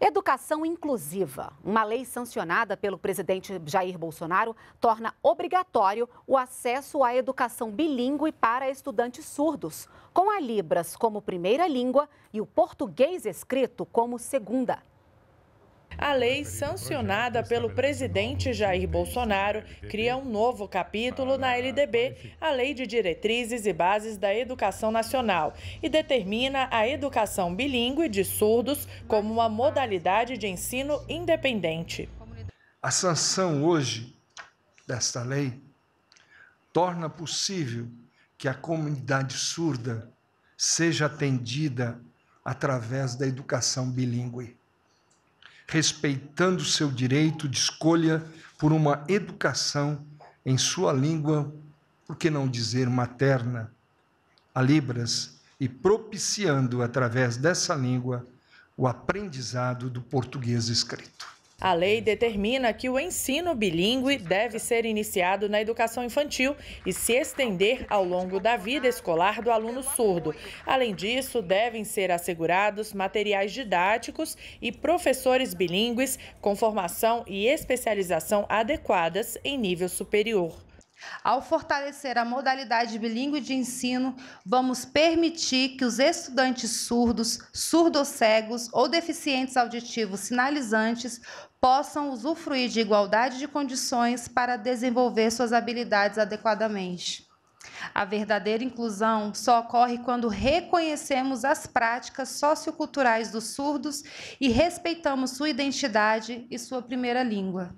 Educação inclusiva. Uma lei sancionada pelo presidente Jair Bolsonaro torna obrigatório o acesso à educação bilíngue para estudantes surdos, com a Libras como primeira língua e o português escrito como segunda. A lei, sancionada pelo presidente Jair Bolsonaro, cria um novo capítulo na LDB, a Lei de Diretrizes e Bases da Educação Nacional, e determina a educação bilíngue de surdos como uma modalidade de ensino independente. A sanção hoje desta lei torna possível que a comunidade surda seja atendida através da educação bilíngue respeitando seu direito de escolha por uma educação em sua língua, por que não dizer materna, a Libras, e propiciando através dessa língua o aprendizado do português escrito. A lei determina que o ensino bilíngue deve ser iniciado na educação infantil e se estender ao longo da vida escolar do aluno surdo. Além disso, devem ser assegurados materiais didáticos e professores bilíngues com formação e especialização adequadas em nível superior. Ao fortalecer a modalidade bilíngue de ensino, vamos permitir que os estudantes surdos, surdocegos ou deficientes auditivos sinalizantes possam usufruir de igualdade de condições para desenvolver suas habilidades adequadamente. A verdadeira inclusão só ocorre quando reconhecemos as práticas socioculturais dos surdos e respeitamos sua identidade e sua primeira língua.